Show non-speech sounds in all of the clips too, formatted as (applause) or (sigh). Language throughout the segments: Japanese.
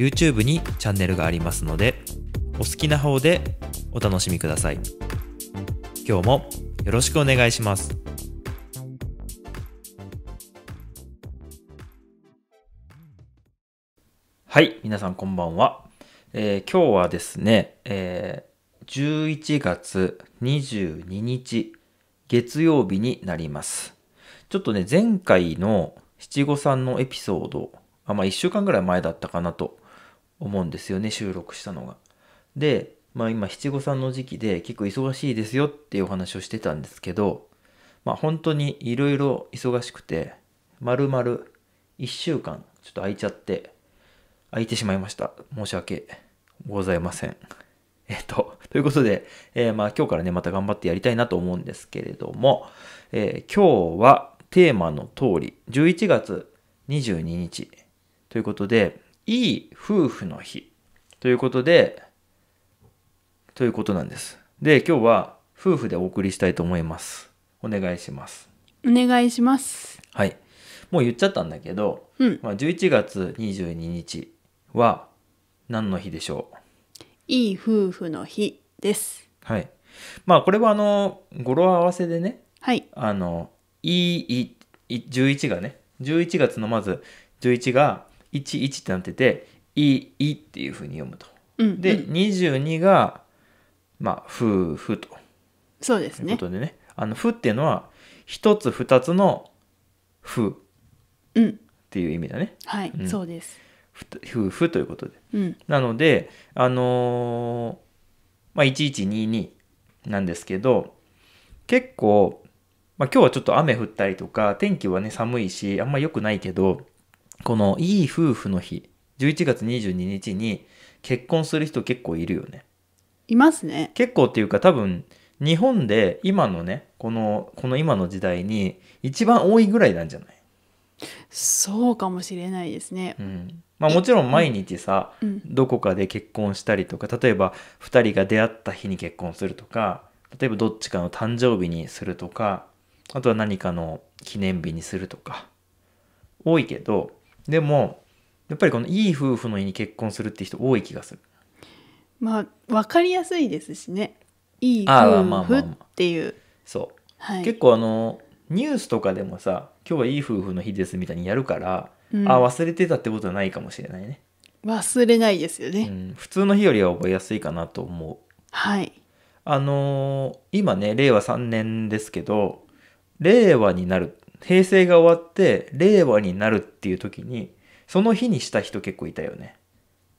YouTube にチャンネルがありますので、お好きな方でお楽しみください。今日もよろしくお願いします。はい、皆さんこんばんは。えー、今日はですね、えー、11月22日月曜日になります。ちょっとね、前回の七五三のエピソード、あまあ、1週間ぐらい前だったかなと思うんですよね収録したのが。で、まあ、今七五三の時期で結構忙しいですよっていうお話をしてたんですけど、まあ、本当にいろいろ忙しくて丸々1週間ちょっと空いちゃって空いてしまいました申し訳ございません。(laughs) えっと、ということで、えー、まあ今日からね、また頑張ってやりたいなと思うんですけれども、えー、今日はテーマの通り、11月22日ということで、いい夫婦の日ということで、ということなんです。で、今日は夫婦でお送りしたいと思います。お願いします。お願いします。はい。もう言っちゃったんだけど、うん、まあ、11月22日は何の日でしょういい夫婦の日です。はい。まあこれはあの語呂合わせでね、はい、あのいいい11がね11月のまず11が11ってなってて「い」「い」っていうふうに読むと。うん、で、うん、22がまあ「ふ」「ふ」と。そうですね。ということでね「あのふ」っていうのは一つ二つの「ふ」っていう意味だね。はい、うん、そうです。ふふということで、うん、なのであのー、まあ1122なんですけど結構、まあ、今日はちょっと雨降ったりとか天気はね寒いしあんま良くないけどこのいい夫婦の日、11月22日に結婚する人結構いるよね。いますね。結構っていうか多分、日本で今のね、この、この今の時代に一番多いぐらいなんじゃないそうかもしれないですね。うんまあ、もちろん毎日さ、うん、どこかで結婚したりとか例えば2人が出会った日に結婚するとか例えばどっちかの誕生日にするとかあとは何かの記念日にするとか多いけどでもやっぱりこのいい夫婦の家に結婚するって人多い気がするまあ分かりやすいですしねいい夫婦っていうそう、はい、結構あのニュースとかでもさ「今日はいい夫婦の日です」みたいにやるから、うん、あ忘れてたってことはないかもしれないね忘れないですよね、うん、普通の日よりは覚えやすいかなと思うはいあのー、今ね令和3年ですけど令和になる平成が終わって令和になるっていう時にその日にした人結構いたよね。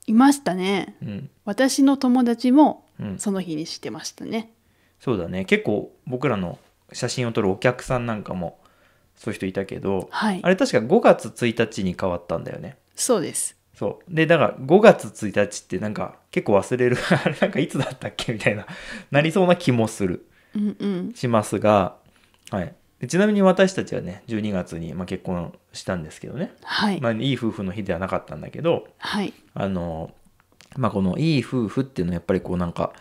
いましたね。うん、私の友達もその日にしてましたね。そうだね結構僕らの写真を撮るお客さんなんかもそういう人いたけど、はい、あれ確か5月1日に変わったんだよね。そうです。そうでだから5月1日ってなんか結構忘れるあれ (laughs) なんかいつだったっけみたいななりそうな気もする、うんうん、しますが、はい、でちなみに私たちはね12月に、まあ、結婚したんですけどね、はいまあ、いい夫婦の日ではなかったんだけど、はい、あのまあ、このいい夫婦っていうのはやっぱりこうなんか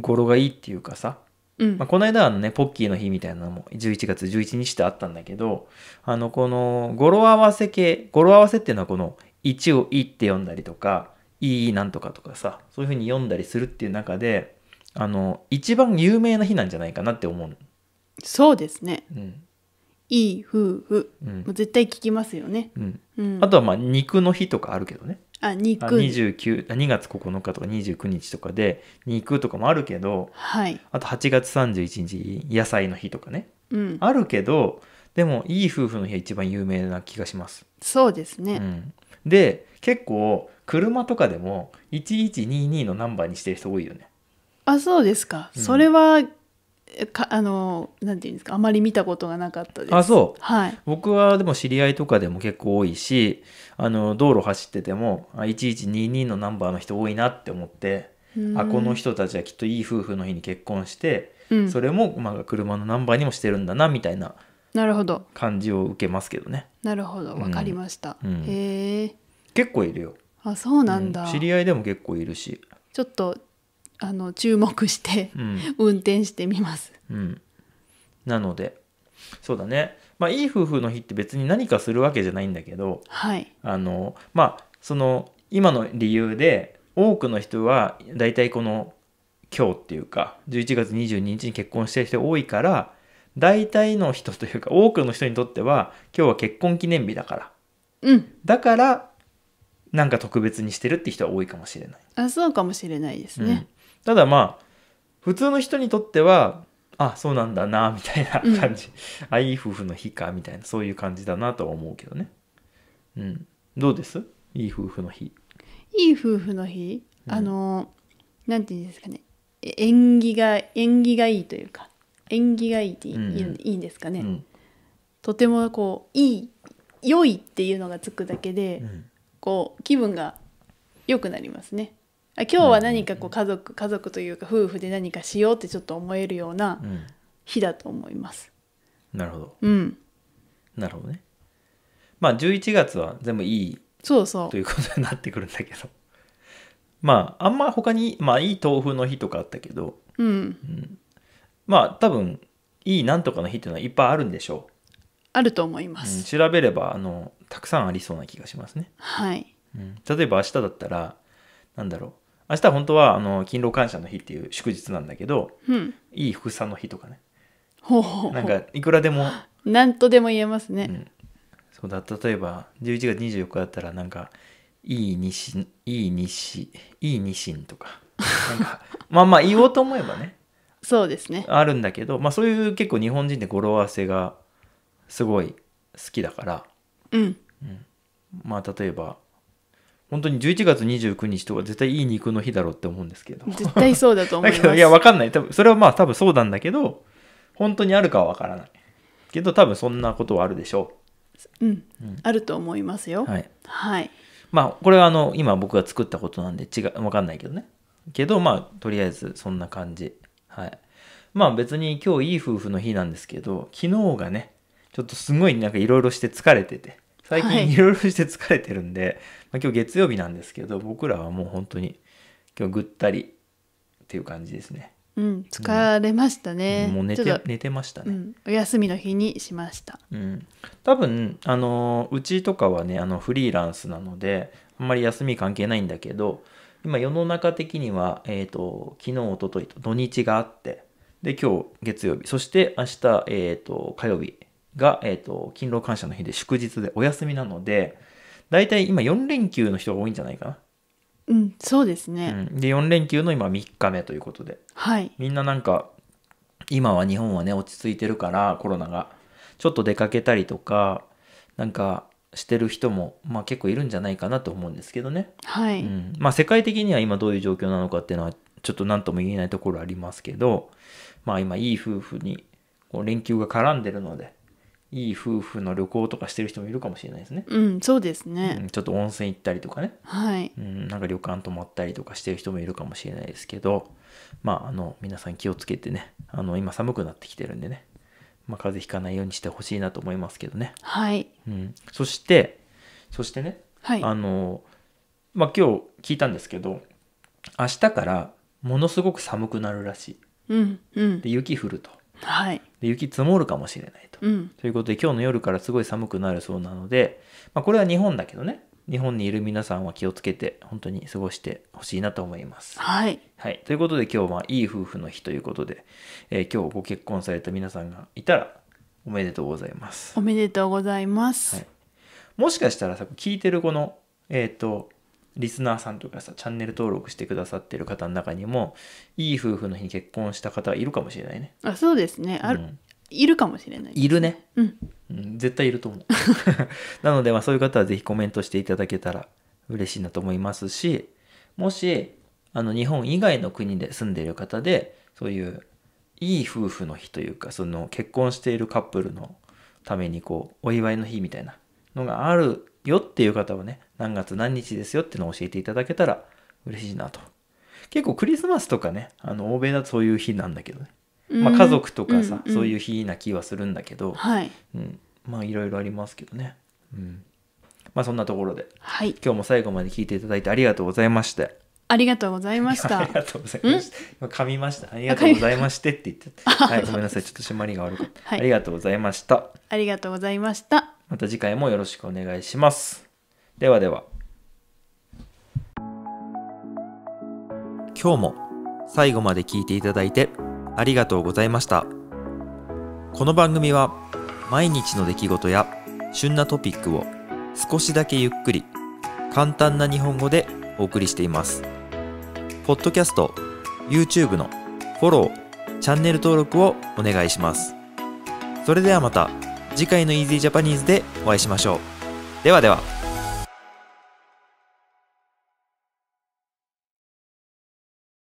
語呂がいいっていうかさ、うんまあ、この間あのねポッキーの日みたいなのも11月11日ってあったんだけどあのこの語呂合わせ系語呂合わせっていうのはこの一を「い」って読んだりとか「いいなんとか」とかさそういうふうに読んだりするっていう中であの一番有名な日なんじゃないかなって思うんそうですね、うん、いい夫婦、うん、もう絶対聞きますよね、うんあとはまあ肉の日とかあるけどねあ肉二十九、あ二月九日とか二十九日とかで肉とかもあるけど、はい、あと八月三十一日野菜の日とかね、うん、あるけどでもいい夫婦の日は一番有名な気がしますそうですね、うん、で結構車とかでも1122のナンバーにしてる人多いよねあそうですか、うん、それはかあのなんていうんですかあまり見たことがなかったですあそう、はい、僕はでも知り合いとかでも結構多いしあの道路走ってても1122のナンバーの人多いなって思ってあこの人たちはきっといい夫婦の日に結婚して、うん、それも、まあ、車のナンバーにもしてるんだなみたいななるほど感じを受けますけどねなるほどわかりました、うん、へえ結構いるよあそうなんだ、うん、知り合いでも結構いるしちょっとあの注目して、うん、運転してみます。うん、なのでそうだね、まあ、いい夫婦の日って別に何かするわけじゃないんだけど、はい、あのまあその今の理由で多くの人は大体この今日っていうか11月22日に結婚してる人多いから大体の人というか多くの人にとっては今日は結婚記念日だから、うん、だからなんか特別にしてるって人は多いかもしれないあそうかもしれないですね、うんただまあ普通の人にとってはあそうなんだなみたいな感じ、あいい夫婦の日かみたいなそういう感じだなとは思うけどねうんどうですいい夫婦の日いい夫婦の日、うん、あのなんていうんですかね縁起が縁起がいいというか縁起がいいっていいんですかね、うん、とてもこういい良いっていうのがつくだけで、うん、こう気分が良くなりますね今日は何かこう家族、うん、家族というか夫婦で何かしようってちょっと思えるような日だと思います。うん、なるほど。うん。なるほどね。まあ11月は全部いいそうそうということになってくるんだけど。まああんま他にまあいい豆腐の日とかあったけど、うん、うん、まあ多分いいなんとかの日っていうのはいっぱいあるんでしょう。あると思います、うん、調べればあのたくさんありそうな気がしますねはい、うん、例えば明日だったらなんだろう明日は本当はあの勤労感謝の日っていう祝日なんだけど、うん、いい福さの日とかねほうほうなんかいくらでも何とでも言えますね、うん、そうだ例えば11月24日だったらなんかいい西いい西いいにしんとかなんか (laughs) まあまあ言おうと思えばねそうですねあるんだけど、まあ、そういう結構日本人で語呂合わせがすごい好きだから、うん、うん、まあ例えば本当に11月29日とか絶対いい肉の日だろうって思うんですけど絶対そうだと思いますだけどいや分かんない多分それはまあ多分そうなんだけど本当にあるかは分からないけど多分そんなことはあるでしょう、うん、うん、あると思いますよはい、はい、まあこれはあの今僕が作ったことなんで違う分かんないけどねけどまあとりあえずそんな感じはいまあ別に今日いい夫婦の日なんですけど昨日がねちょっとすごいなんかいろいろして疲れてて最近いろいろして疲れてるんで、はい、まあ、今日月曜日なんですけど僕らはもう本当に今日ぐったりっていう感じですね。うん、疲れましたね。うん、もう寝て寝てましたね、うん、お休みの日にしました。うん、多分あのうちとかはねあのフリーランスなのであんまり休み関係ないんだけど今世の中的には、えーと、昨日おとといと土日があってで今日月曜日そして明日、えーと火曜日が、えっ、ー、と、勤労感謝の日で祝日でお休みなので、大体今4連休の人が多いんじゃないかな。うん、そうですね、うん、で4連休の今3日目ということで、はい、みんななんか今は日本はね落ち着いてるからコロナがちょっと出かけたりとかなんかしてる人も、まあ、結構いるんじゃないかなと思うんですけどね、はいうん、まあ、世界的には今どういう状況なのかっていうのはちょっと何とも言えないところありますけど、まあ、今いい夫婦にこう連休が絡んでるのでいい夫婦の旅行とかしてる人もいるかもしれないですね。うん、そうですね、うん、ちょっと温泉行ったりとかね、はい、うん、なんか旅館泊まったりとかしてる人もいるかもしれないですけど、まあ、あの皆さん気をつけてねあの今寒くなってきてるんでね、まあ、風邪ひかないようにしてほしいなと思いますけどね。はい、うん、そしてそしてね、はい、あのまあ、今日聞いたんですけど明日からものすごく寒くなるらしい。うんうん、で雪降ると。はい、で雪積もるかもしれないと、うん、ということで今日の夜からすごい寒くなるそうなので、まあ、これは日本だけどね日本にいる皆さんは気をつけて本当に過ごしてほしいなと思います。はい、はい、ということで今日はいい夫婦の日ということで、えー、今日ご結婚された皆さんがいたらおめでとうございます。おめでとうございます。はい、もしかしたらさ聞いてるこのえっ、ー、とリスナーさんとかさ、チャンネル登録してくださってる方の中にも、いい夫婦の日に結婚した方いるかもしれないね。あ、そうですね。ある、うんいるかもしれない、ね、いるね、うん、絶対いると思う (laughs) なのでまあそういう方は是非コメントしていただけたら嬉しいなと思いますしもしあの日本以外の国で住んでいる方でそういういい夫婦の日というかその結婚しているカップルのためにこうお祝いの日みたいなのがあるよっていう方はね、何月何日ですよっていうのを教えていただけたら嬉しいなと。結構クリスマスとかね、あの、欧米だとそういう日なんだけどね。まあ、家族とかさ、うんうん、そういう日な気はするんだけど、はい、うん、まあいろいろありますけどね、うん、まあそんなところで、はい、今日も最後まで聞いていただいてありがとうございましてありがとうございました (laughs) ありがとうございました噛みましたありがとうございましてって言ってはいごめんなさいちょっと締まりが悪かった、はい、ありがとうございましたありがとうございましたまた次回もよろしくお願いします。ではでは。今日も最後まで聞いていただいてありがとうございました。この番組は毎日の出来事や旬なトピックを少しだけゆっくり簡単な日本語でお送りしています。ポッドキャスト、YouTube のフォロー、チャンネル登録をお願いします。それではまた。次回の Easy Japanese でお会いしましょう。ではでは。